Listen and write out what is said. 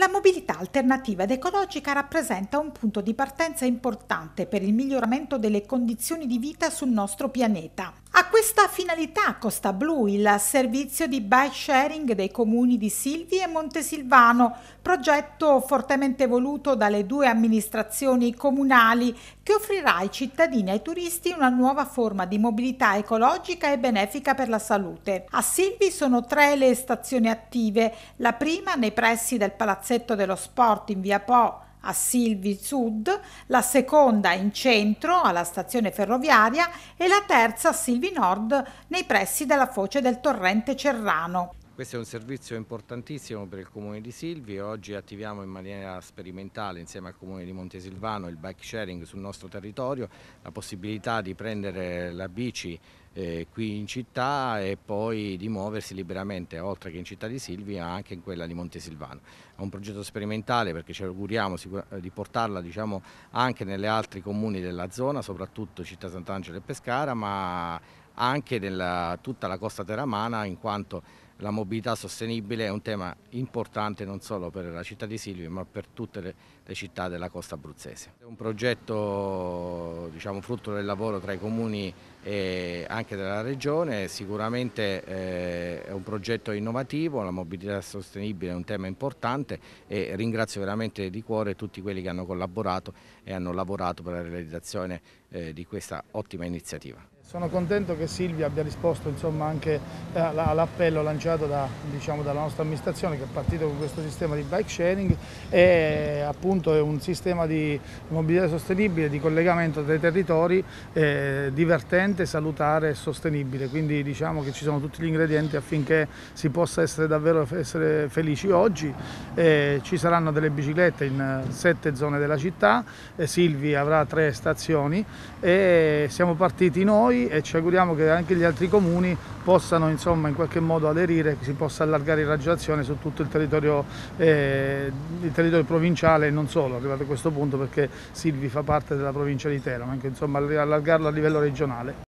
La mobilità alternativa ed ecologica rappresenta un punto di partenza importante per il miglioramento delle condizioni di vita sul nostro pianeta. A questa finalità Costa Blu, il servizio di bike sharing dei comuni di Silvi e Montesilvano, progetto fortemente voluto dalle due amministrazioni comunali che offrirà ai cittadini e ai turisti una nuova forma di mobilità ecologica e benefica per la salute. A Silvi sono tre le stazioni attive, la prima nei pressi del Palazzo palazzetto dello sport in via Po a Silvi Sud, la seconda in centro alla stazione ferroviaria e la terza a Silvi Nord nei pressi della foce del torrente Cerrano. Questo è un servizio importantissimo per il Comune di Silvi e oggi attiviamo in maniera sperimentale insieme al Comune di Montesilvano il bike sharing sul nostro territorio, la possibilità di prendere la bici eh, qui in città e poi di muoversi liberamente oltre che in città di Silvi anche in quella di Montesilvano. È un progetto sperimentale perché ci auguriamo eh, di portarla diciamo, anche nelle altri comuni della zona, soprattutto Città Sant'Angelo e Pescara, ma anche nella tutta la costa teramana in quanto la mobilità sostenibile è un tema importante non solo per la città di Silvi ma per tutte le, le città della costa abruzzese. È un progetto diciamo, frutto del lavoro tra i comuni e anche della regione, sicuramente eh, è un progetto innovativo, la mobilità sostenibile è un tema importante e ringrazio veramente di cuore tutti quelli che hanno collaborato e hanno lavorato per la realizzazione eh, di questa ottima iniziativa. Sono contento che Silvia abbia risposto insomma, anche eh, all'appello lanciato da, diciamo, dalla nostra amministrazione che è partito con questo sistema di bike sharing e appunto è un sistema di mobilità sostenibile, di collegamento dei territori eh, divertente, salutare e sostenibile. Quindi diciamo che ci sono tutti gli ingredienti affinché si possa essere davvero essere felici oggi. Eh, ci saranno delle biciclette in eh, sette zone della città, eh, Silvi avrà tre stazioni e siamo partiti noi e ci auguriamo che anche gli altri comuni possano insomma, in qualche modo aderire, che si possa allargare in raggio su tutto il territorio, eh, il territorio, provinciale e non solo, arrivato a questo punto perché Silvi fa parte della provincia di Teramo, anche insomma, allargarlo a livello regionale.